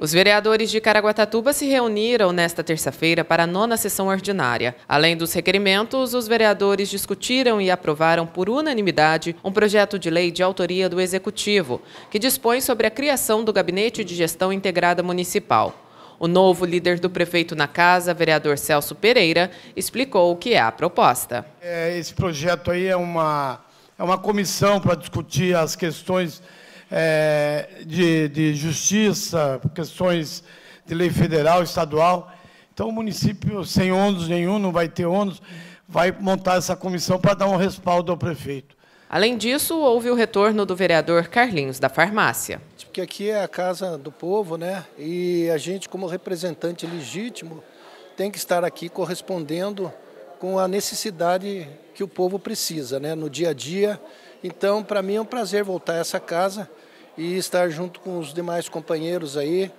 Os vereadores de Caraguatatuba se reuniram nesta terça-feira para a nona sessão ordinária. Além dos requerimentos, os vereadores discutiram e aprovaram por unanimidade um projeto de lei de autoria do Executivo, que dispõe sobre a criação do Gabinete de Gestão Integrada Municipal. O novo líder do prefeito na casa, vereador Celso Pereira, explicou o que é a proposta. É, esse projeto aí é uma, é uma comissão para discutir as questões é, de, de justiça, questões de lei federal, estadual. Então, o município, sem ônus nenhum, não vai ter ônus, vai montar essa comissão para dar um respaldo ao prefeito. Além disso, houve o retorno do vereador Carlinhos da farmácia. Porque aqui é a casa do povo, né? E a gente, como representante legítimo, tem que estar aqui correspondendo com a necessidade que o povo precisa, né, no dia a dia. Então, para mim é um prazer voltar a essa casa e estar junto com os demais companheiros aí.